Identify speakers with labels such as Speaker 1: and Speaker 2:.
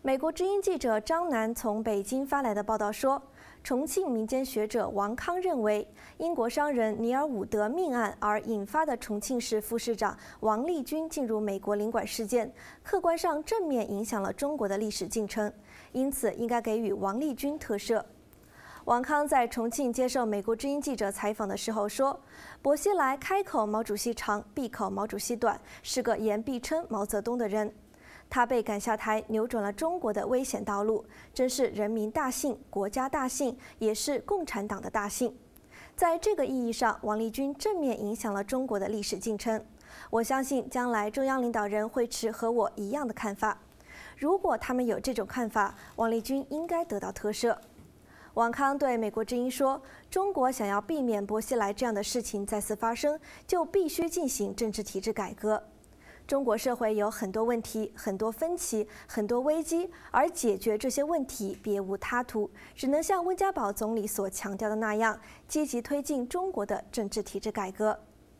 Speaker 1: 美国之音记者张楠从北京发来的报道说，重庆民间学者王康认为，英国商人尼尔伍德命案而引发的重庆市副市长王立军进入美国领馆事件，客观上正面影响了中国的历史进程，因此应该给予王立军特赦。王康在重庆接受美国之音记者采访的时候说，薄熙来开口毛主席长，闭口毛主席短，是个言必称毛泽东的人。他被赶下台，扭转了中国的危险道路，真是人民大幸，国家大幸，也是共产党的大幸。在这个意义上，王立军正面影响了中国的历史进程。我相信将来中央领导人会持和我一样的看法。如果他们有这种看法，王立军应该得到特赦。王康对美国之音说：“中国想要避免薄熙来这样的事情再次发生，就必须进行政治体制改革。”中国社会有很多问题、很多分歧、很多危机，而解决这些问题别无他途，只能像温家宝总理所强调的那样，积极推进中国的政治体制改革。